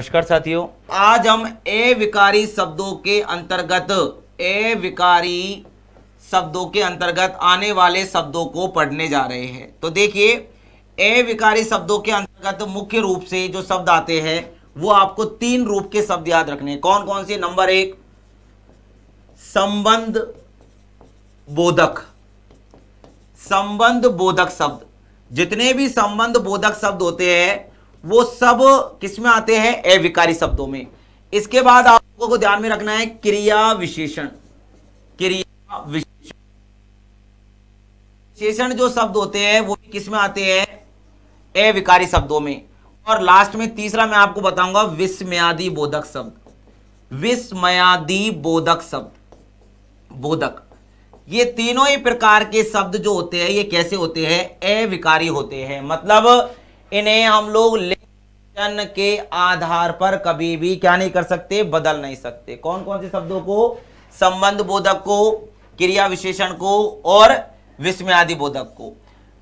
नमस्कार साथियों आज हम ए विकारी शब्दों के अंतर्गत ए विकारी शब्दों के अंतर्गत आने वाले शब्दों को पढ़ने जा रहे हैं तो देखिए ए विकारी शब्दों के अंतर्गत मुख्य रूप से जो शब्द आते हैं वो आपको तीन रूप के शब्द याद रखने हैं कौन कौन से नंबर एक संबंध बोधक संबंध बोधक शब्द जितने भी संबंध बोधक शब्द होते हैं वो सब किस में आते हैं अविकारी शब्दों में इसके बाद आप लोगों को ध्यान में रखना है क्रिया विशेषण क्रिया विशेषण विशेषण जो शब्द होते हैं वो किस में आते हैं अविकारी शब्दों में और लास्ट में तीसरा मैं आपको बताऊंगा विस्मयादी बोधक शब्द विस्मयादी बोधक शब्द बोधक ये तीनों ही प्रकार के शब्द जो होते हैं ये कैसे होते हैं अविकारी होते हैं मतलब इन्हें हम लोग ले वचन के आधार पर कभी भी क्या नहीं कर सकते बदल नहीं सकते कौन कौन से शब्दों को संबंध बोधक को क्रिया विशेषण को और विस्मयादि आदि बोधक को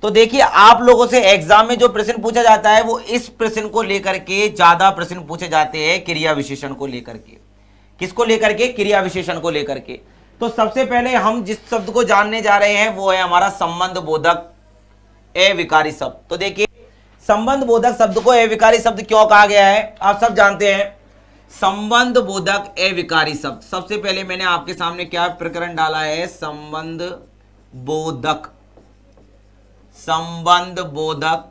तो देखिए आप लोगों से एग्जाम में जो प्रश्न पूछा जाता है वो इस प्रश्न को लेकर के ज्यादा प्रश्न पूछे जाते हैं क्रिया विशेषण को लेकर के किसको लेकर के क्रिया विशेषण को लेकर के तो सबसे पहले हम जिस शब्द को जानने जा रहे हैं वो है हमारा संबंध बोधक ए विकारी शब्द तो देखिए संबंध बोधक शब्द को अविकारी शब्द क्यों कहा गया है आप सब जानते हैं संबंध बोधक अविकारी शब्द सबसे पहले मैंने आपके सामने क्या प्रकरण डाला है संबंध बोधक संबंध बोधक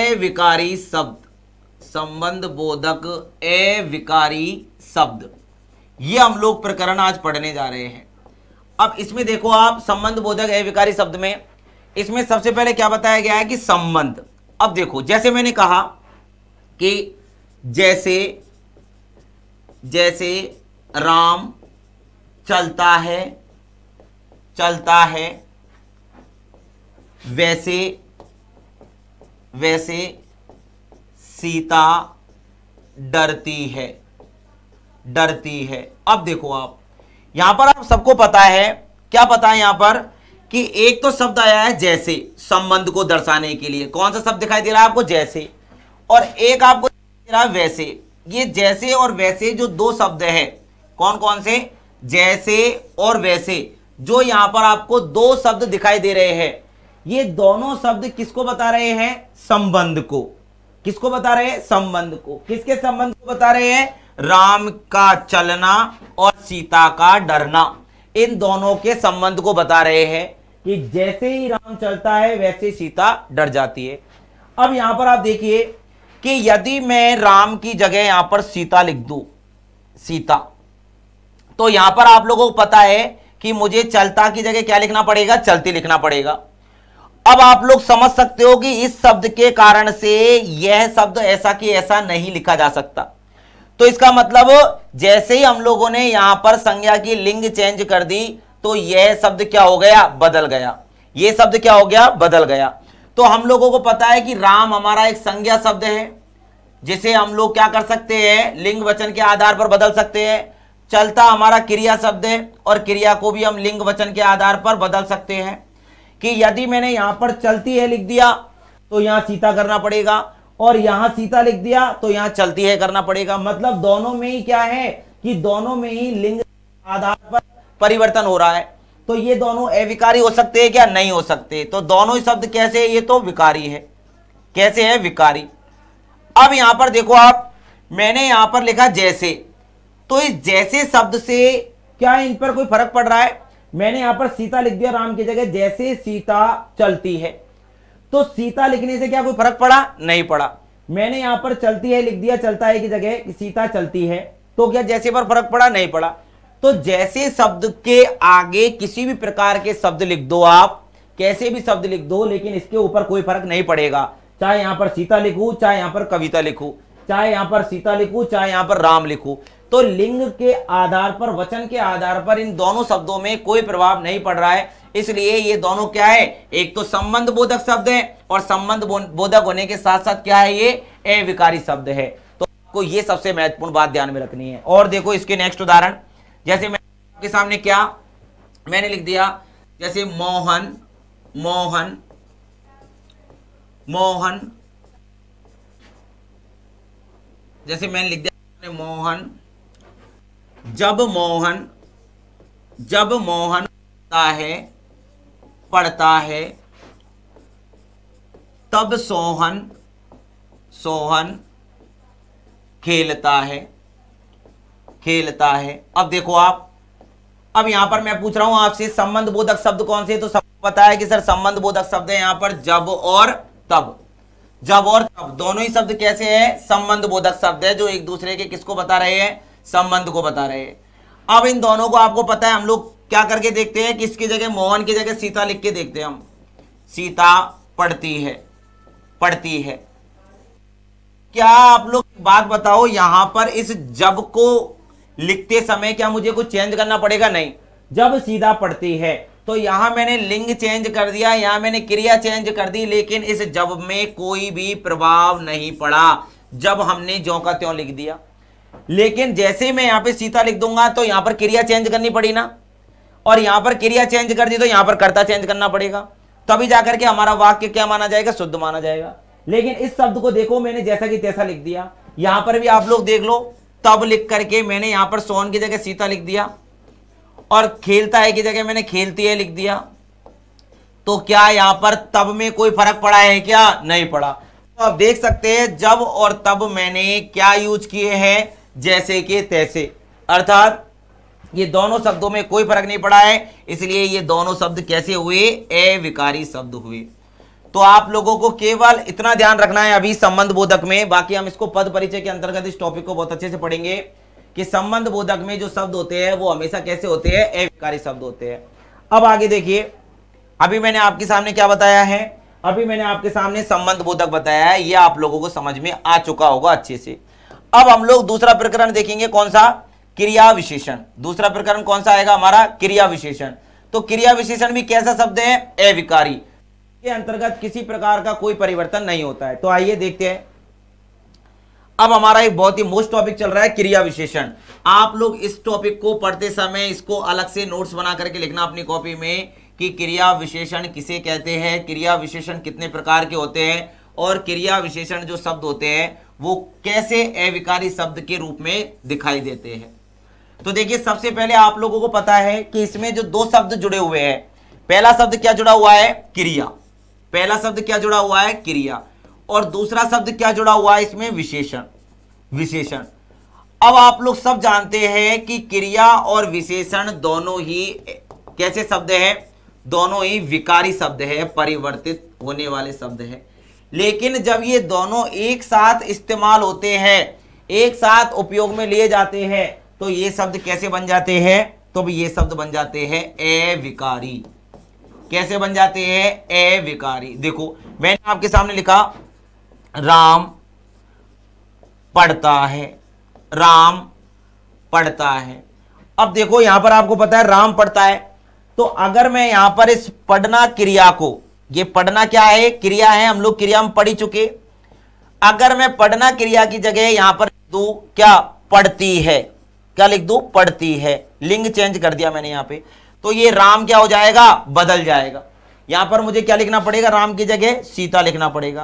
अविकारी शब्द संबंध बोधक अविकारी शब्द ये हम लोग प्रकरण आज पढ़ने जा रहे हैं अब इसमें देखो आप संबंध बोधक अविकारी शब्द में इसमें सबसे पहले क्या बताया गया है कि संबंध अब देखो जैसे मैंने कहा कि जैसे जैसे राम चलता है चलता है वैसे वैसे सीता डरती है डरती है अब देखो आप यहां पर आप सबको पता है क्या पता है यहां पर कि एक तो शब्द आया है जैसे संबंध को दर्शाने के लिए कौन सा शब्द दिखाई दे रहा है आपको जैसे और एक आपको दे रहा है वैसे ये जैसे और वैसे जो दो शब्द है कौन कौन से जैसे और वैसे जो यहां पर आपको दो शब्द दिखाई दे रहे हैं ये दोनों शब्द किसको बता रहे हैं संबंध को किसको बता रहे हैं संबंध को किसके संबंध को बता रहे हैं राम का चलना और सीता का डरना इन दोनों के संबंध को बता रहे हैं कि जैसे ही राम चलता है वैसे सीता डर जाती है अब यहां पर आप देखिए कि यदि मैं राम की जगह यहां पर सीता लिख दू सीता तो यहां पर आप लोगों को पता है कि मुझे चलता की जगह क्या लिखना पड़ेगा चलती लिखना पड़ेगा अब आप लोग समझ सकते हो कि इस शब्द के कारण से यह शब्द ऐसा कि ऐसा नहीं लिखा जा सकता तो इसका मतलब जैसे ही हम लोगों ने यहां पर संज्ञा की लिंग चेंज कर दी तो यह शब्द क्या हो गया बदल गया यह शब्द क्या हो गया बदल गया तो हम लोगों को पता है कि राम हमारा एक संज्ञा शब्द है जिसे हम लोग क्या कर सकते हैं लिंग वचन के आधार पर बदल सकते हैं चलता हमारा क्रिया शब्द है और क्रिया को भी हम लिंग वचन के आधार पर बदल सकते हैं कि यदि मैंने यहां पर चलती है लिख दिया तो यहां सीता करना पड़ेगा और यहां सीता लिख दिया तो यहां चलती है करना पड़ेगा मतलब दोनों में ही क्या है कि दोनों में ही लिंग आधार पर परिवर्तन हो रहा है तो ये दोनों अविकारी हो सकते हैं क्या नहीं हो सकते तो दोनों शब्द कैसे है ये तो विकारी है कैसे है विकारी अब यहां पर देखो आप मैंने यहां पर लिखा जैसे तो इस जैसे शब्द से क्या इन पर कोई फर्क पड़ रहा है मैंने यहां पर सीता लिख दिया राम की जगह जैसे सीता चलती है तो सीता लिखने से क्या कोई फर्क पड़ा नहीं पड़ा मैंने यहां पर चलती है लिख दिया चलता है की जगह सीता चलती है तो क्या जैसे पर फर्क पड़ा नहीं पड़ा तो जैसे शब्द के आगे किसी भी प्रकार के शब्द लिख दो आप कैसे भी शब्द लिख दो लेकिन इसके ऊपर कोई फर्क नहीं पड़ेगा चाहे यहां पर सीता लिखू चाहे यहां पर कविता लिखू चाहे यहां पर सीता लिखू चाहे यहां पर राम लिखू तो लिंग के आधार पर वचन के आधार पर इन दोनों शब्दों में कोई प्रभाव नहीं पड़ रहा है इसलिए ये दोनों क्या है एक तो संबंध बोधक शब्द है और संबंध बोधक होने के साथ साथ क्या है ये अविकारी शब्द है तो आपको ये सबसे महत्वपूर्ण बात ध्यान में रखनी है और देखो इसके नेक्स्ट उदाहरण जैसे मैं आपके सामने क्या मैंने लिख दिया जैसे मोहन मोहन मोहन जैसे मैंने लिख दिया मोहन जब मोहन जब मोहन पढ़ता है पढ़ता है तब सोहन सोहन खेलता है खेलता है अब देखो आप अब यहां पर मैं पूछ रहा हूं आपसे संबंध बोधक शब्द कौन से तो सब पता है कि सर संबंध बोधक शब्द है यहां पर जब और तब जब और तब दोनों ही शब्द कैसे हैं संबंध बोधक शब्द है जो एक दूसरे के किसको बता रहे हैं संबंध को बता रहे हैं अब इन दोनों को आपको पता है हम लोग क्या करके देखते हैं किसकी जगह मोहन की जगह सीता लिख के देखते हैं हम सीता पढ़ती है पढ़ती है क्या आप लोग बात बताओ यहां पर इस जब को लिखते समय क्या मुझे कुछ चेंज करना पड़ेगा नहीं जब सीधा पढ़ती है तो यहां मैंने लिंग चेंज कर दिया यहां मैंने क्रिया चेंज कर दी लेकिन इस जब में कोई भी प्रभाव नहीं पड़ा जब हमने जो का त्यों लिख दिया लेकिन जैसे मैं यहां पे सीता लिख दूंगा तो यहां पर क्रिया चेंज करनी पड़ी ना और यहां पर क्रिया चेंज कर दी तो यहां पर कर्ता चेंज करना पड़ेगा तभी जाकर के हमारा वाक्य क्या माना जाएगा शुद्ध माना जाएगा लेकिन इस शब्द को देखो मैंने जैसा कि तैसा लिख दिया यहां पर भी आप लोग देख लो तब लिख करके मैंने यहां पर सोन की जगह सीता लिख दिया और खेलता है की जगह मैंने खेलती है लिख दिया तो क्या यहां पर तब में कोई फर्क पड़ा है क्या नहीं पड़ा तो आप देख सकते हैं जब और तब मैंने क्या यूज किए हैं जैसे के तैसे अर्थात ये दोनों शब्दों में कोई फर्क नहीं पड़ा है इसलिए ये दोनों शब्द कैसे हुए अविकारी शब्द हुए तो आप लोगों को केवल इतना ध्यान रखना है अभी संबंध बोधक में बाकी हम इसको पद परिचय के अंतर्गत इस टॉपिक को बहुत अच्छे से पढ़ेंगे कि संबंध बोधक में जो शब्द होते हैं वो हमेशा कैसे होते हैं अविकारी शब्द होते हैं अब आगे देखिए अभी मैंने आपके सामने क्या बताया है अभी मैंने आपके सामने संबंध बोधक बताया है यह आप लोगों को समझ में आ चुका होगा अच्छे से अब हम लोग दूसरा प्रकरण देखेंगे कौन सा क्रिया विशेषण दूसरा प्रकरण कौन सा आएगा हमारा क्रिया विशेषण तो क्रिया विशेषण भी कैसा शब्द है अविकारी के अंतर्गत किसी प्रकार का कोई परिवर्तन नहीं होता है तो आइए देखते हैं अब हमारा एक बहुत ही मोस्ट टॉपिक चल रहा है क्रिया विशेषण आप लोग इस टॉपिक को पढ़ते समय इसको अलग से नोट्स बना करके लिखना अपनी कॉपी में कि क्रिया विशेषण किसे कहते हैं क्रिया विशेषण कितने प्रकार के होते हैं और क्रिया विशेषण जो शब्द होते हैं वो कैसे अविकारी शब्द के रूप में दिखाई देते हैं तो देखिए सबसे पहले आप लोगों को पता है कि इसमें जो दो शब्द जुड़े हुए हैं पहला शब्द क्या जुड़ा हुआ है क्रिया पहला शब्द क्या जुड़ा हुआ है क्रिया और दूसरा शब्द क्या जुड़ा हुआ है इसमें विशेषण विशेषण अब आप लोग सब जानते हैं कि क्रिया और विशेषण दोनों ही कैसे शब्द है दोनों ही विकारी शब्द है परिवर्तित होने वाले शब्द है लेकिन जब ये दोनों एक साथ इस्तेमाल होते हैं एक साथ उपयोग में लिए जाते हैं तो ये शब्द कैसे बन जाते हैं तो ये शब्द बन जाते हैं अविकारी कैसे बन जाते हैं ए विकारी देखो मैंने आपके सामने लिखा राम पढ़ता है राम पढ़ता है अब देखो यहां पर आपको पता है राम पढ़ता है तो अगर मैं यहां पर इस पढ़ना क्रिया को ये पढ़ना क्या है क्रिया है हम लोग क्रिया में पढ़ी चुके अगर मैं पढ़ना क्रिया की जगह यहां पर दू क्या पढ़ती है क्या लिख दू पढ़ती है लिंग चेंज कर दिया मैंने यहां पे तो ये राम क्या हो जाएगा बदल जाएगा यहां पर मुझे क्या लिखना पड़ेगा राम की जगह सीता लिखना पड़ेगा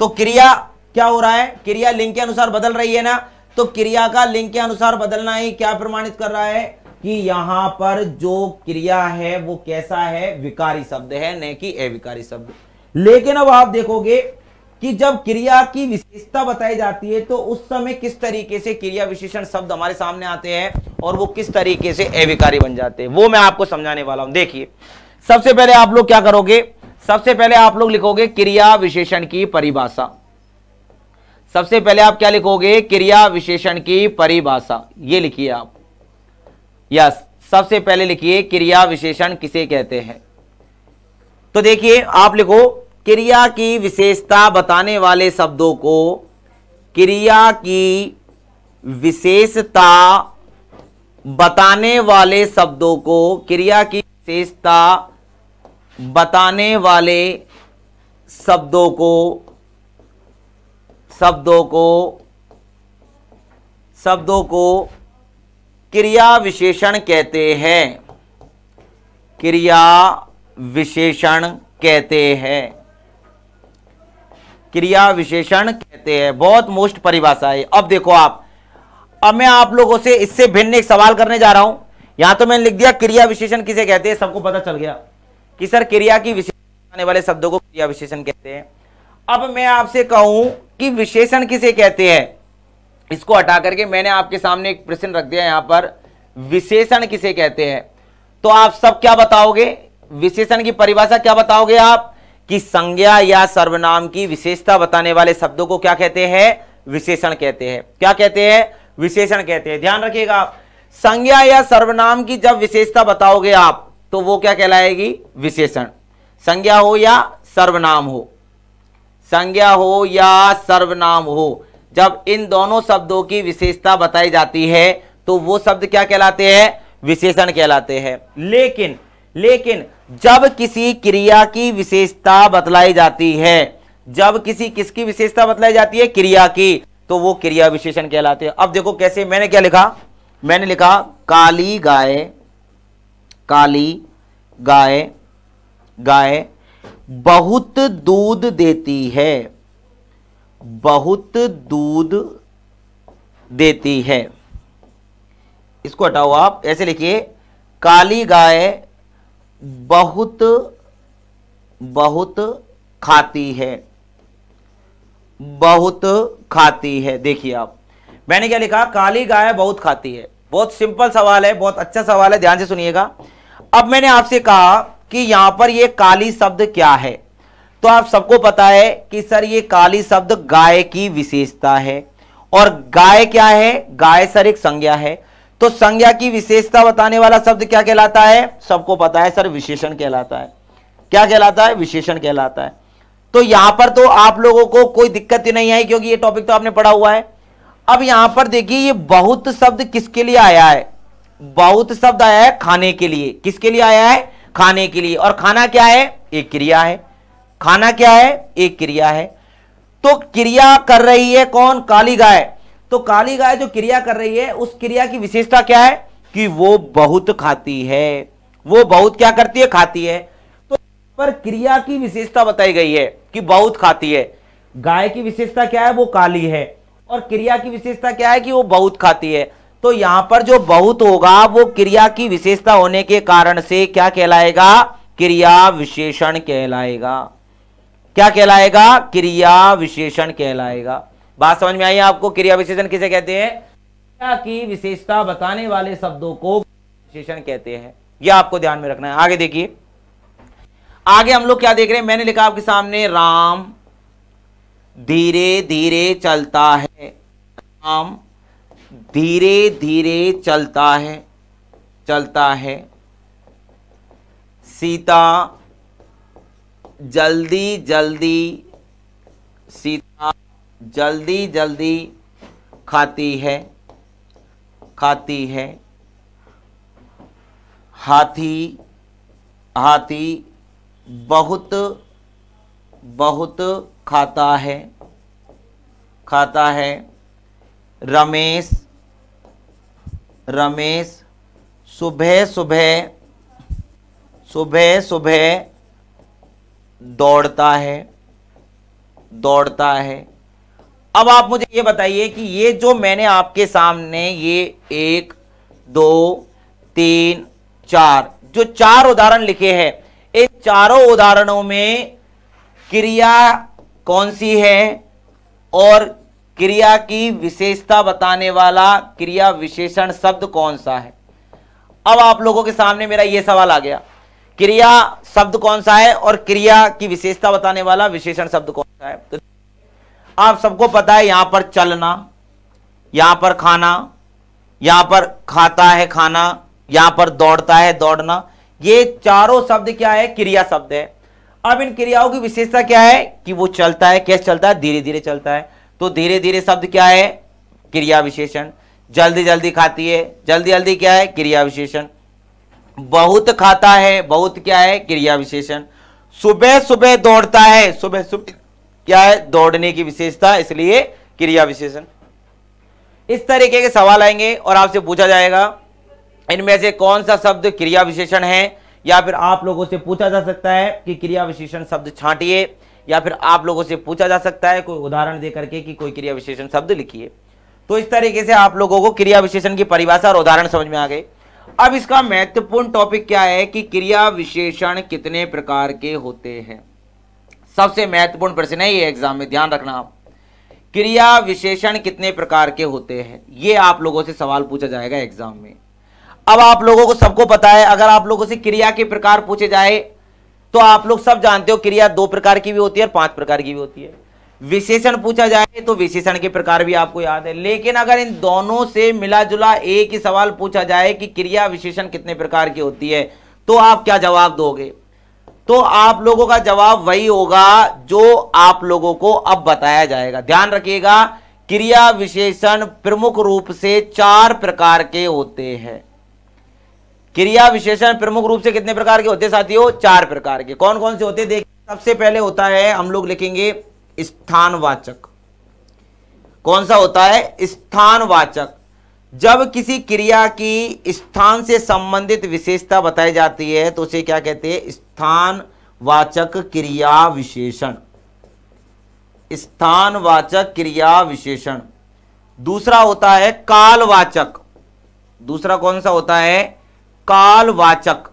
तो क्रिया क्या हो रहा है क्रिया लिंग के अनुसार बदल रही है ना तो क्रिया का लिंग के अनुसार बदलना ही क्या प्रमाणित कर रहा है कि यहां पर जो क्रिया है वो कैसा है विकारी शब्द है न कि अविकारी शब्द लेकिन अब आप देखोगे कि जब क्रिया की विशेषता बताई जाती है तो उस समय किस तरीके से क्रिया विशेषण शब्द हमारे सामने आते हैं और वो किस तरीके से अविकारी बन जाते हैं वो मैं आपको समझाने वाला हूं देखिए सबसे पहले आप लोग क्या करोगे सबसे पहले आप लोग लिखोगे क्रिया विशेषण की परिभाषा सबसे पहले आप क्या लिखोगे क्रिया विशेषण की परिभाषा ये लिखिए आप यस सबसे पहले लिखिए क्रिया विशेषण किसे कहते हैं तो देखिए आप लिखो क्रिया की विशेषता बताने वाले शब्दों को क्रिया की विशेषता बताने वाले शब्दों को क्रिया की विशेषता बताने वाले शब्दों को शब्दों को शब्दों को क्रिया विशेषण कहते हैं क्रिया विशेषण कहते हैं क्रिया विशेषण कहते हैं बहुत मोस्ट परिभाषा है अब देखो आप अब मैं आप लोगों से इससे भिन्न एक सवाल करने जा रहा हूं यहां तो मैंने लिख दिया क्रिया विशेषण किसे कहते हैं सबको पता चल गया कि सर क्रिया की विशेषण आने वाले शब्दों को क्रिया विशेषण कहते हैं अब मैं आपसे कहूं कि विशेषण किसे कहते हैं इसको हटा करके मैंने आपके सामने एक प्रश्न रख दिया यहां पर विशेषण किसे कहते हैं तो आप सब क्या बताओगे विशेषण की परिभाषा क्या बताओगे आप कि संज्ञा या सर्वनाम की विशेषता बताने वाले शब्दों को क्या कहते हैं विशेषण कहते हैं क्या कहते हैं विशेषण कहते हैं ध्यान रखिएगा आप संज्ञा या सर्वनाम की जब विशेषता बताओगे आप तो वो क्या कहलाएगी विशेषण संज्ञा हो या सर्वनाम हो संज्ञा हो या सर्वनाम हो जब इन दोनों शब्दों की विशेषता बताई जाती है तो वो शब्द क्या कहलाते हैं विशेषण कहलाते हैं लेकिन लेकिन जब किसी क्रिया की विशेषता बतलाई जाती है जब किसी किसकी विशेषता बतलाई जाती है क्रिया की तो वो क्रिया विशेषण कहलाते हैं अब देखो कैसे मैंने क्या लिखा मैंने लिखा काली गाय काली गाय गाय बहुत दूध देती है बहुत दूध देती है इसको हटाओ आप ऐसे लिखिए काली गाय बहुत बहुत खाती है बहुत खाती है देखिए आप मैंने क्या लिखा काली गाय बहुत खाती है बहुत सिंपल सवाल है बहुत अच्छा सवाल है ध्यान से सुनिएगा अब मैंने आपसे कहा कि यहां पर ये काली शब्द क्या है तो आप सबको पता है कि सर ये काली शब्द गाय की विशेषता है और गाय क्या है गाय सर एक संज्ञा है तो संज्ञा की विशेषता बताने वाला शब्द क्या कहलाता है सबको पता है सर विशेषण कहलाता है क्या कहलाता है विशेषण कहलाता है तो यहां पर तो आप लोगों को कोई दिक्कत ही नहीं आई क्योंकि ये टॉपिक तो आपने पढ़ा हुआ है अब यहां पर देखिए ये बहुत शब्द किसके लिए आया है बहुत शब्द आया है खाने के लिए किसके लिए आया है खाने के लिए और खाना क्या है एक क्रिया है खाना क्या है एक क्रिया है तो क्रिया कर रही है कौन काली गाय तो काली गाय जो क्रिया कर रही है उस क्रिया की विशेषता क्या है कि वो बहुत खाती है वो बहुत क्या करती है खाती है तो पर क्रिया की विशेषता बताई गई है कि बहुत खाती है गाय की विशेषता क्या है वो काली है और क्रिया की विशेषता क्या है कि वो बहुत खाती है तो यहां पर जो बहुत होगा वो क्रिया की विशेषता होने के कारण से क्या कहलाएगा क्रिया विशेषण कहलाएगा क्या कहलाएगा क्रिया विशेषण कहलाएगा बात समझ में आई आपको क्रिया विशेषण किसे कहते हैं क्रिया की विशेषता बताने वाले शब्दों को विशेषण कहते हैं यह आपको ध्यान में रखना है आगे देखिए आगे हम लोग क्या देख रहे हैं मैंने लिखा आपके सामने राम धीरे धीरे चलता है राम धीरे धीरे चलता है चलता है सीता जल्दी जल्दी सीता जल्दी जल्दी खाती है खाती है हाथी हाथी बहुत बहुत खाता है खाता है रमेश रमेश सुबह सुबह सुबह सुबह दौड़ता है दौड़ता है अब आप मुझे ये बताइए कि ये जो मैंने आपके सामने ये एक दो तीन चार जो चार उदाहरण लिखे हैं इन चारों उदाहरणों में क्रिया कौन सी है और क्रिया की विशेषता बताने वाला क्रिया विशेषण शब्द कौन सा है अब आप लोगों के सामने मेरा ये सवाल आ गया क्रिया शब्द कौन सा है और क्रिया की विशेषता बताने वाला विशेषण शब्द कौन सा है तो आप सबको पता है यहां पर चलना यहां पर खाना यहां पर खाता है खाना यहां पर दौड़ता है दौड़ना ये चारों शब्द क्या है क्रिया शब्द है अब इन क्रियाओं की विशेषता क्या है कि वो चलता है कैसे चलता है धीरे धीरे चलता है तो धीरे धीरे शब्द क्या है क्रिया विशेषण जल्दी जल्दी खाती है जल्दी जल्दी क्या है क्रिया विशेषण बहुत खाता है बहुत क्या है क्रिया विशेषण सुबह सुबह दौड़ता है सुबह सुबह क्या है दौड़ने की विशेषता इसलिए क्रिया विशेषण इस तरीके के सवाल आएंगे और आपसे पूछा जाएगा इनमें से कौन सा शब्द क्रिया विशेषण है या फिर आप लोगों से पूछा जा सकता है कि क्रिया विशेषण शब्द छांटिए या फिर आप लोगों से पूछा जा सकता है कोई उदाहरण दे करके कि कोई क्रिया विशेषण शब्द लिखिए तो इस तरीके से आप लोगों को क्रिया विशेषण की परिभाषा और उदाहरण समझ में आ गए अब इसका महत्वपूर्ण टॉपिक क्या है कि क्रिया विशेषण कितने प्रकार के होते हैं सबसे महत्वपूर्ण प्रश्न है ये एग्जाम में ध्यान रखना आप क्रिया विशेषण कितने प्रकार के होते हैं ये आप लोगों से सवाल पूछा जाएगा एग्जाम में अब आप लोगों को सबको पता है अगर आप लोगों से क्रिया के प्रकार पूछे जाए तो आप लोग सब जानते हो क्रिया दो प्रकार की भी होती है और पांच प्रकार की भी होती है विशेषण पूछा जाए तो विशेषण के प्रकार भी आपको याद है लेकिन अगर इन दोनों से मिला जुला एक ही सवाल पूछा जाए कि क्रिया विशेषण कितने प्रकार की होती है तो आप क्या जवाब दोगे तो आप लोगों का जवाब वही होगा जो आप लोगों को अब बताया जाएगा ध्यान रखिएगा क्रिया विशेषण प्रमुख रूप से चार प्रकार के होते हैं क्रिया विशेषण प्रमुख रूप से कितने प्रकार के होते साथियों चार प्रकार के कौन कौन से होते देखिए सबसे पहले होता है हम लोग लिखेंगे स्थानवाचक कौन सा होता है स्थानवाचक जब किसी क्रिया की स्थान से संबंधित विशेषता बताई जाती है तो उसे क्या कहते हैं स्थानवाचक क्रिया विशेषण स्थानवाचक क्रिया विशेषण दूसरा होता है कालवाचक दूसरा कौन सा होता है कालवाचक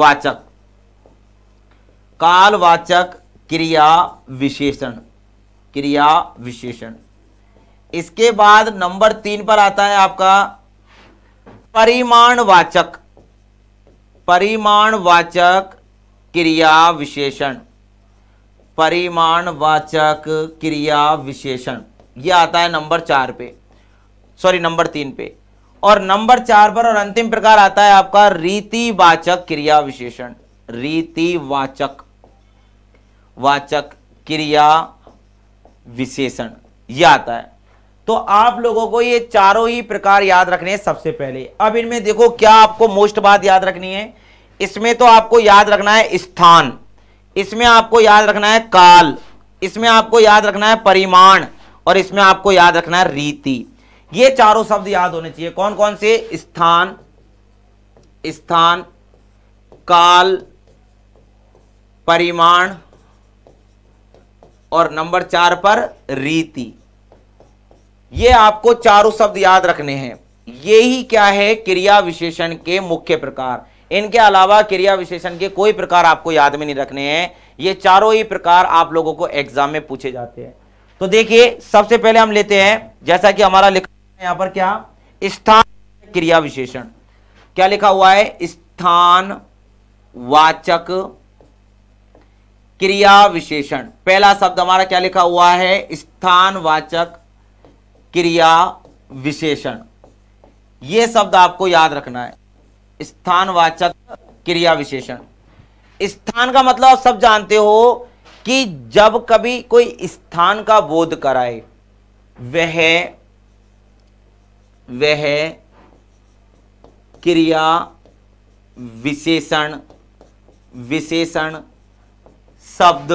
वाचक कालवाचक क्रिया विशेषण क्रिया विशेषण इसके बाद नंबर तीन पर आता है आपका परिमाणवाचक परिमाणवाचक क्रिया विशेषण परिमाणवाचक क्रिया विशेषण ये आता है नंबर चार पे सॉरी नंबर तीन पे और नंबर चार पर और अंतिम प्रकार आता है आपका रीतिवाचक क्रिया विशेषण रीतिवाचक वाचक क्रिया विशेषण यह आता है तो आप लोगों को ये चारों ही प्रकार याद रखने हैं सबसे पहले अब इनमें देखो क्या आपको मोस्ट बात याद रखनी है इसमें तो आपको याद रखना है स्थान इसमें आपको याद रखना है काल इसमें आपको याद रखना है परिमाण और इसमें आपको याद रखना है रीति ये चारों शब्द याद होने चाहिए कौन कौन से स्थान स्थान काल परिमाण और नंबर चार पर रीति ये आपको चारों शब्द याद रखने हैं ये ही क्या है क्रिया विशेषण के मुख्य प्रकार इनके अलावा क्रिया विशेषण के कोई प्रकार आपको याद में नहीं रखने हैं ये चारों ही प्रकार आप लोगों को एग्जाम में पूछे जाते हैं तो देखिए सबसे पहले हम लेते हैं जैसा कि हमारा लिखा है यहां पर क्या स्थान क्रिया विशेषण क्या लिखा हुआ है स्थान वाचक क्रिया विशेषण पहला शब्द हमारा क्या लिखा हुआ है स्थान वाचक क्रिया विशेषण ये शब्द आपको याद रखना है स्थानवाचक क्रिया विशेषण स्थान का मतलब आप सब जानते हो कि जब कभी कोई स्थान का बोध कराए वह वह क्रिया विशेषण विशेषण शब्द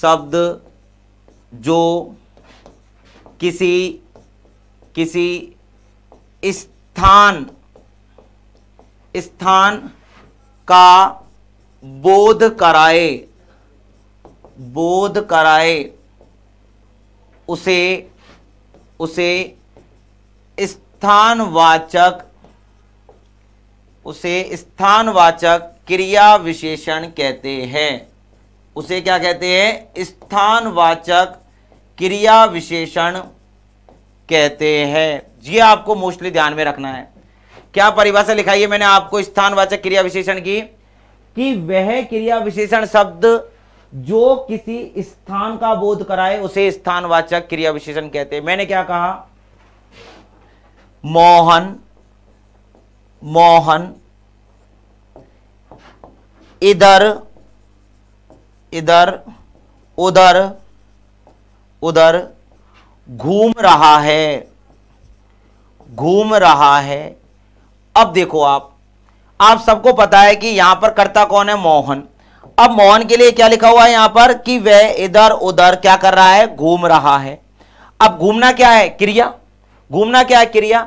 शब्द जो किसी किसी स्थान स्थान का बोध कराए बोध कराए उसे उसे स्थानवाचक उसे स्थानवाचक क्रिया विशेषण कहते हैं उसे क्या कहते हैं स्थानवाचक क्रिया विशेषण कहते हैं ये आपको मोस्टली ध्यान में रखना है क्या परिभाषा लिखाई है मैंने आपको स्थानवाचक क्रिया विशेषण की कि वह क्रिया विशेषण शब्द जो किसी स्थान का बोध कराए उसे स्थानवाचक क्रिया विशेषण कहते हैं मैंने क्या कहा मोहन मोहन इधर इधर उधर उधर घूम रहा है घूम रहा है अब देखो आप आप सबको पता है कि यहां पर कर्ता कौन है मोहन अब मोहन के लिए क्या लिखा हुआ है यहां पर कि वह इधर उधर क्या कर रहा है घूम रहा है अब घूमना क्या है क्रिया घूमना क्या है क्रिया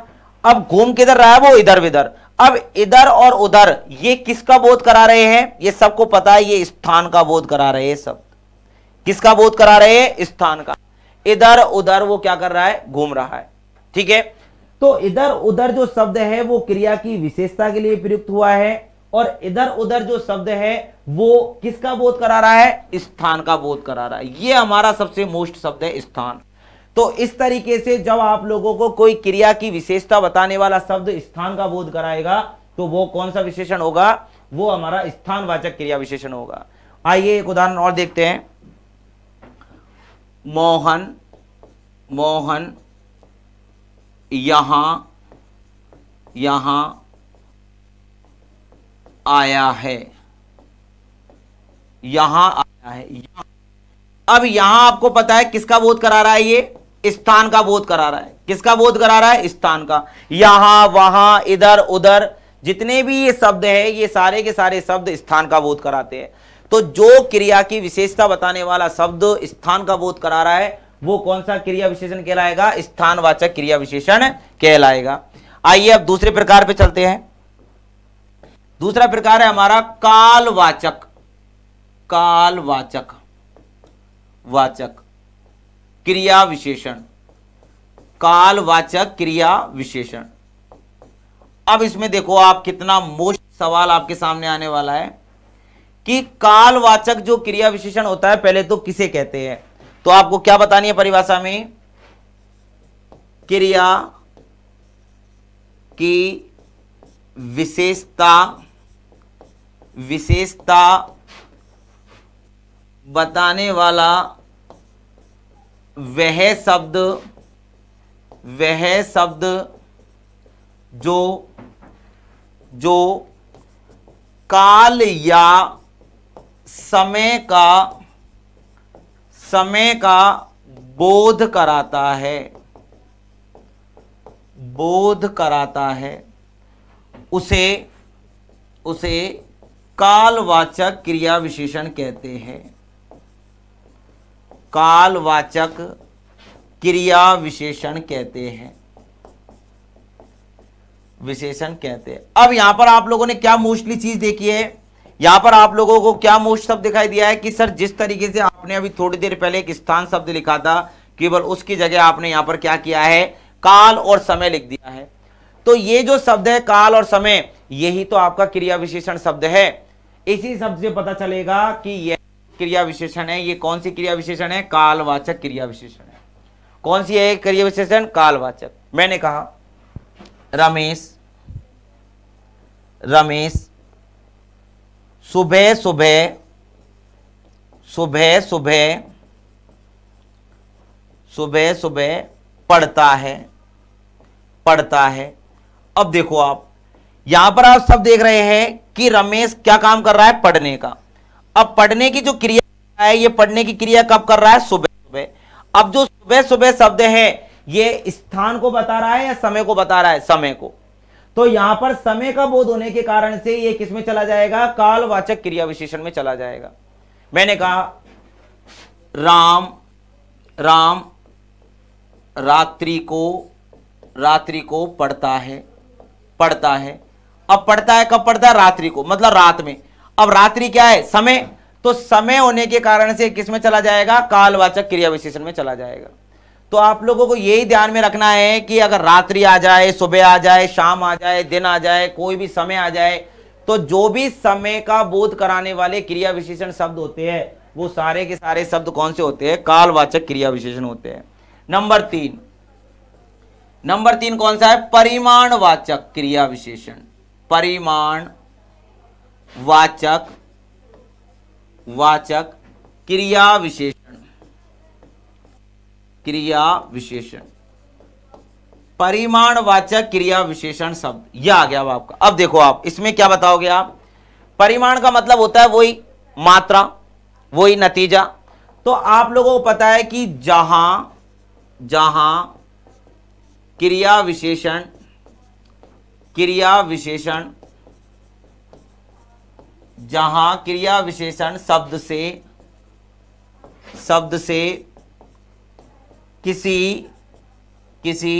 अब घूम किधर रहा है वो इधर विधर अब इधर और उधर ये किसका बोध करा रहे हैं ये सबको पता है ये स्थान का बोध करा रहे हैं सब किसका बोध करा रहे हैं स्थान का इधर उधर वो क्या कर रहा है घूम रहा है ठीक है तो इधर उधर जो शब्द है वो क्रिया की विशेषता के लिए प्रयुक्त हुआ है और इधर उधर जो शब्द है वो किसका बोध करा रहा है स्थान का बोध करा रहा है ये हमारा सबसे मोस्ट शब्द है स्थान तो इस तरीके से जब आप लोगों को कोई क्रिया की विशेषता बताने वाला शब्द स्थान का बोध कराएगा तो वो कौन सा विशेषण होगा वो हमारा स्थानवाचक क्रिया विशेषण होगा आइए एक उदाहरण और देखते हैं मोहन मोहन यहाँ यहाँ आया है यहाँ आया है यहां। अब यहां आपको पता है किसका बोध करा रहा है ये स्थान का बोध करा रहा है किसका बोध करा रहा है स्थान का यहां वहां इधर उधर जितने भी ये शब्द है ये सारे के सारे शब्द स्थान का बोध कराते हैं तो जो क्रिया की विशेषता बताने वाला शब्द स्थान का बोध करा रहा है वो कौन सा क्रिया विशेषण कहलाएगा स्थानवाचक क्रिया विशेषण कहलाएगा आइए अब दूसरे प्रकार पे चलते हैं दूसरा प्रकार है हमारा कालवाचक कालवाचक वाचक क्रिया विशेषण कालवाचक क्रिया विशेषण अब इसमें देखो आप कितना मोस्ट सवाल आपके सामने आने वाला है कि कालवाचक जो क्रिया विशेषण होता है पहले तो किसे कहते हैं तो आपको क्या बतानी है परिभाषा में क्रिया की विशेषता विशेषता बताने वाला वह शब्द वह शब्द जो जो काल या समय का समय का बोध कराता है बोध कराता है उसे उसे कालवाचक क्रिया विशेषण कहते हैं कालवाचक क्रिया विशेषण कहते हैं विशेषण कहते हैं अब यहां पर आप लोगों ने क्या मोस्टली चीज देखी है यहाँ पर आप लोगों को क्या मोस्ट शब्द दिखाई दिया है कि सर जिस तरीके से आपने अभी थोड़ी देर पहले एक स्थान शब्द लिखा था केवल उसकी जगह आपने यहाँ पर क्या किया है काल और समय लिख दिया है तो ये जो शब्द है काल और समय यही तो आपका क्रिया विशेषण शब्द है इसी शब्द से पता चलेगा कि यह क्रिया विशेषण है ये कौन सी क्रिया विशेषण है कालवाचक क्रिया विशेषण है कौन सी है क्रिया विशेषण कालवाचक मैंने कहा रमेश रमेश सुबह सुबह सुबह सुबह सुबह सुबह पढ़ता है पढ़ता है अब देखो आप यहां पर आप सब देख रहे हैं कि रमेश क्या काम कर रहा है पढ़ने का अब पढ़ने की जो क्रिया है ये पढ़ने की क्रिया कब कर रहा है सुबह सुबह अब जो सुबह सुबह शब्द है ये स्थान को बता रहा है या समय को बता रहा है समय को तो यहां पर समय का बोध होने के कारण से ये किस में चला जाएगा कालवाचक क्रिया विशेषण में चला जाएगा मैंने कहा राम राम रात्रि को रात्रि को पढ़ता है पढ़ता है अब पढ़ता है कब पढ़ता है रात्रि को मतलब रात में अब रात्रि क्या है समय तो समय होने के कारण से किस में चला जाएगा कालवाचक क्रिया विशेषण में चला जाएगा तो आप लोगों को यही ध्यान में रखना है कि अगर रात्रि आ जाए सुबह आ जाए शाम आ जाए दिन आ जाए कोई भी समय आ जाए तो जो भी समय का बोध कराने वाले क्रिया विशेषण शब्द होते हैं वो सारे के सारे शब्द कौन से होते हैं कालवाचक क्रिया विशेषण होते हैं नंबर तीन नंबर तीन कौन सा है परिमाण वाचक क्रिया विशेषण परिमाण वाचक वाचक क्रिया विशेषण क्रिया विशेषण परिमाणवाचक क्रिया विशेषण शब्द यह आ गया आपका अब देखो आप इसमें क्या बताओगे आप परिमाण का मतलब होता है वही मात्रा वही नतीजा तो आप लोगों को पता है कि जहां जहां क्रिया विशेषण क्रिया विशेषण जहां क्रिया विशेषण शब्द से शब्द से किसी किसी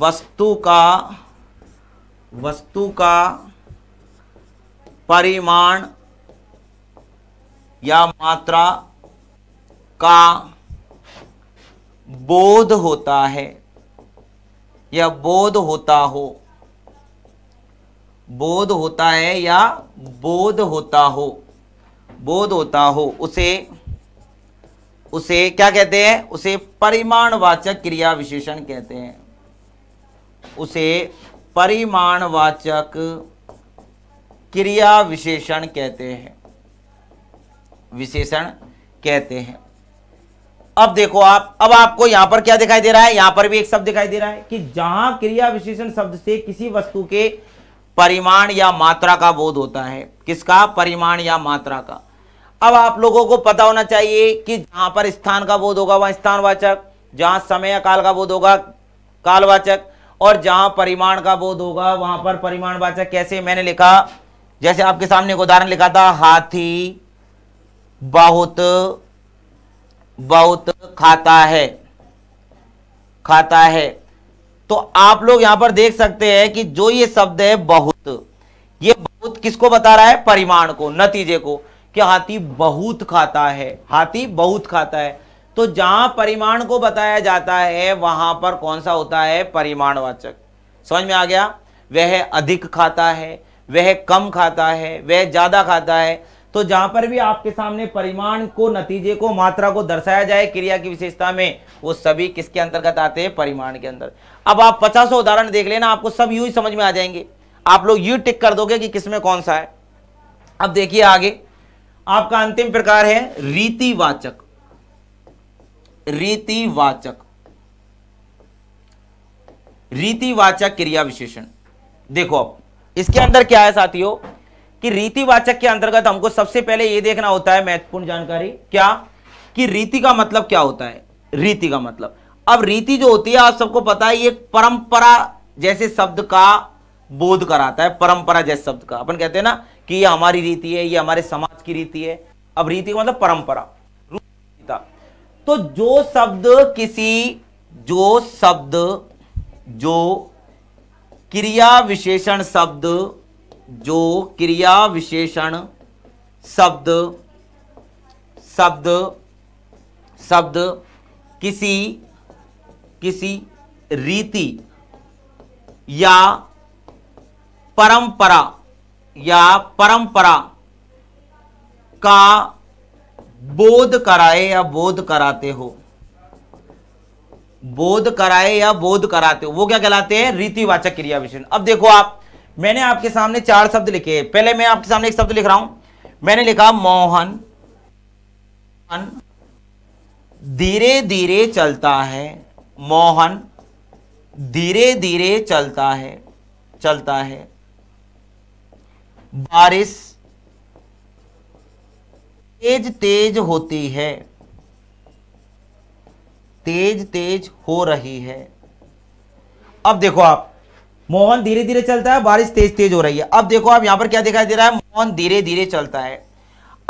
वस्तु का वस्तु का परिमाण या मात्रा का बोध होता है या बोध होता हो बोध होता है या बोध होता हो बोध होता हो उसे उसे क्या कहते हैं उसे परिमाणवाचक क्रिया विशेषण कहते हैं उसे परिमाणवाचक क्रिया विशेषण कहते हैं विशेषण कहते हैं अब देखो आप अब आपको यहां पर क्या दिखाई दे रहा है यहां पर भी एक शब्द दिखाई दे रहा है कि जहां क्रिया विशेषण शब्द से किसी वस्तु के परिमाण या मात्रा का बोध होता है किसका परिमाण या मात्रा का अब आप लोगों को पता होना चाहिए कि जहां पर स्थान का बोध होगा वहां स्थानवाचक जहां समय काल का बोध होगा कालवाचक और जहां परिमाण का बोध होगा वहां पर परिमाणवाचक कैसे मैंने लिखा जैसे आपके सामने एक उदाहरण लिखा था हाथी बहुत बहुत खाता है खाता है तो आप लोग यहां पर देख सकते हैं कि जो ये शब्द है बहुत ये बहुत किसको बता रहा है परिमाण को नतीजे को कि हाथी बहुत खाता है हाथी बहुत खाता है तो जहां परिमाण को बताया जाता है वहां पर कौन सा होता है परिमाणवाचक समझ में आ गया वह अधिक खाता है वह कम खाता है वह ज्यादा खाता है तो जहां पर भी आपके सामने परिमाण को नतीजे को मात्रा को दर्शाया जाए क्रिया की विशेषता में वो सभी किसके अंतर्गत आते हैं परिमाण के अंदर अब आप पचासों उदाहरण देख लेना आपको सब यू ही समझ में आ जाएंगे आप लोग यू टिक कर दोगे कि किसमें कौन सा है अब देखिए आगे आपका अंतिम प्रकार है रीतिवाचक रीतिवाचक रीतिवाचक क्रिया विशेषण देखो अब इसके अंदर क्या है साथियों कि रीतिवाचक के अंतर्गत हमको सबसे पहले यह देखना होता है महत्वपूर्ण जानकारी क्या कि रीति का मतलब क्या होता है रीति का मतलब अब रीति जो होती है आप सबको पता है ये परंपरा जैसे शब्द का बोध कराता है परंपरा जैसे शब्द का अपन कहते हैं ना कि ये हमारी रीति है ये हमारे समाज की रीति है अब रीति मतलब परंपरा तो जो शब्द किसी जो शब्द जो क्रिया विशेषण शब्द जो क्रिया विशेषण शब्द शब्द शब्द किसी किसी रीति या परंपरा या परंपरा का बोध कराए या बोध कराते हो बोध कराए या बोध कराते हो वो क्या कहलाते हैं रीतिवाचक क्रिया विशेषण अब देखो आप मैंने आपके सामने चार शब्द लिखे पहले मैं आपके सामने एक शब्द लिख रहा हूं मैंने लिखा मोहन धीरे धीरे चलता है मोहन धीरे धीरे चलता है चलता है बारिश तेज तेज होती है तेज तेज हो रही है अब देखो आप मोहन धीरे धीरे चलता है बारिश तेज तेज हो रही है अब देखो आप यहां पर क्या दिखाई दे रहा है मोहन धीरे धीरे चलता है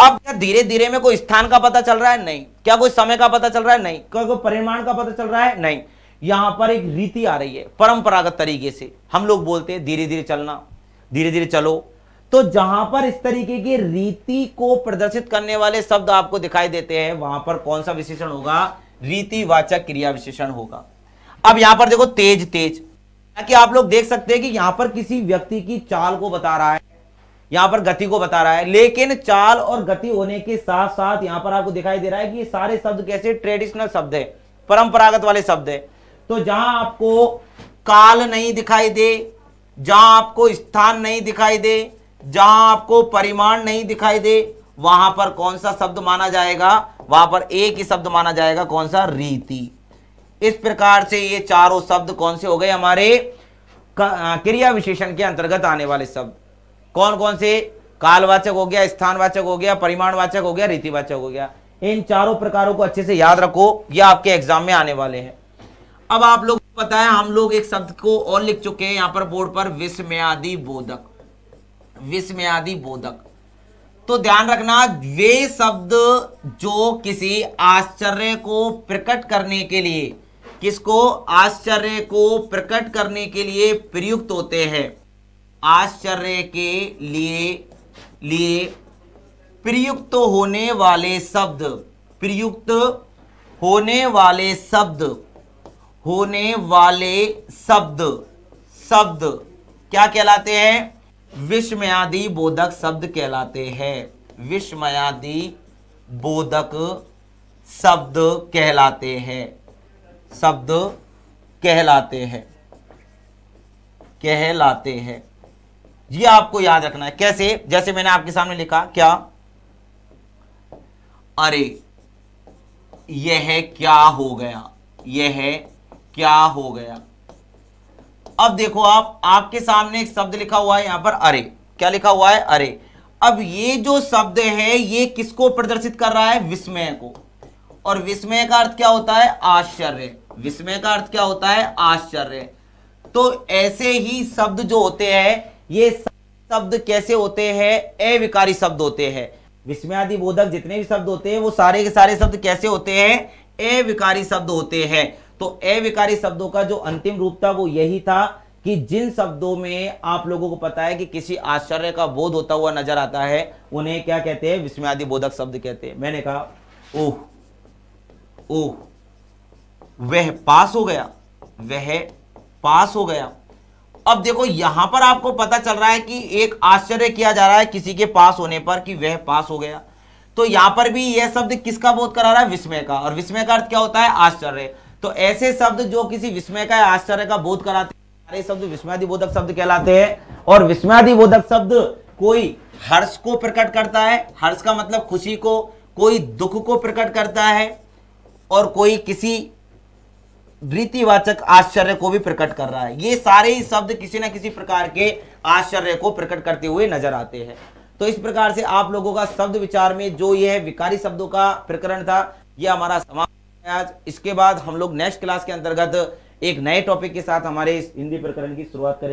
अब क्या धीरे धीरे में कोई स्थान का पता चल रहा है नहीं क्या कोई समय का पता चल रहा है नहीं क्या कोई परिमाण का पता चल रहा है नहीं यहां पर एक रीति आ रही है परंपरागत तरीके से हम लोग बोलते हैं धीरे धीरे चलना धीरे धीरे चलो तो जहां पर इस तरीके की रीति को प्रदर्शित करने वाले शब्द आपको दिखाई देते हैं वहां पर कौन सा विशेषण होगा रीतिवाचक क्रिया विशेषण होगा अब यहां पर देखो तेज तेज कि आप लोग देख सकते हैं कि यहां पर किसी व्यक्ति की चाल को बता रहा है यहां पर गति को बता रहा है लेकिन चाल और गति होने के साथ साथ यहां पर आपको दिखाई दे रहा है कि ये सारे शब्द कैसे ट्रेडिशनल शब्द है परंपरागत वाले शब्द है तो जहां आपको काल नहीं दिखाई दे जहां आपको स्थान नहीं दिखाई दे जहां आपको परिमाण नहीं दिखाई दे वहां पर कौन सा शब्द माना जाएगा वहां पर एक ही शब्द माना जाएगा कौन सा रीति इस प्रकार से ये चारों शब्द कौन से हो गए हमारे क्रिया विशेषण के अंतर्गत आने वाले शब्द कौन कौन से कालवाचक हो गया स्थानवाचक हो गया परिमाणवाचक हो गया रीतिवाचक हो गया इन चारों प्रकारों को अच्छे से याद रखो ये आपके एग्जाम में आने वाले हैं अब आप लोग पता है हम लोग एक शब्द को और लिख चुके हैं यहां पर बोर्ड पर विस्मयादि बोधक विस्मयादि बोधक तो ध्यान रखना वे शब्द जो किसी आश्चर्य को प्रकट करने के लिए किसको आश्चर्य को प्रकट करने के लिए प्रयुक्त होते हैं आश्चर्य के लिए लिए प्रयुक्त होने वाले शब्द प्रयुक्त होने वाले शब्द होने वाले शब्द शब्द क्या कहलाते हैं विस्मयादि बोधक शब्द कहलाते हैं विस्मयादि बोधक शब्द कहलाते हैं शब्द कहलाते हैं कहलाते हैं ये आपको याद रखना है कैसे जैसे मैंने आपके सामने लिखा क्या अरे यह क्या हो गया यह क्या हो गया अब देखो आप आपके सामने एक शब्द लिखा हुआ है यहां पर अरे क्या लिखा हुआ है अरे अब ये जो शब्द है ये किसको प्रदर्शित कर रहा है विस्मय को और विस्मय का अर्थ क्या होता है आश्चर्य विस्मय का अर्थ क्या होता है आश्चर्य तो ऐसे ही शब्द जो होते हैं ये शब्द कैसे होते हैं अविकारी शब्द होते हैं विस्मयादि बोधक जितने भी शब्द होते हैं वो सारे के सारे शब्द कैसे होते हैं अविकारी शब्द होते हैं तो अविकारी शब्दों का जो अंतिम रूप था वो यही था कि जिन शब्दों में आप लोगों को पता है कि किसी आश्चर्य का बोध होता हुआ नजर आता है उन्हें क्या कहते हैं विस्मयादि बोधक शब्द कहते हैं मैंने कहा ओह ओह वह पास हो गया वह पास हो गया अब देखो यहां पर आपको पता चल रहा है कि एक आश्चर्य किया जा रहा है किसी के पास होने पर कि वह पास हो गया तो यहां पर भी यह शब्द किसका बोध करा रहा है विस्मय का और विस्मय का अर्थ क्या होता है आश्चर्य तो ऐसे शब्द जो किसी विस्मय का आश्चर्य का बोध कराते सारे शब्द विस्मयादिबोधक शब्द कहलाते हैं और विस्मयादिबोधक शब्द कोई हर्ष को प्रकट करता है हर्ष का मतलब खुशी को कोई दुख को प्रकट करता है और कोई किसी रीतिवाचक आश्चर्य को भी प्रकट कर रहा है ये सारे ही शब्द किसी ना किसी प्रकार के आश्चर्य को प्रकट करते हुए नजर आते हैं तो इस प्रकार से आप लोगों का शब्द विचार में जो यह विकारी शब्दों का प्रकरण था यह हमारा समाप्त आज इसके बाद हम लोग नेक्स्ट क्लास के अंतर्गत एक नए टॉपिक के साथ हमारे इस हिंदी प्रकरण की शुरुआत करेंगे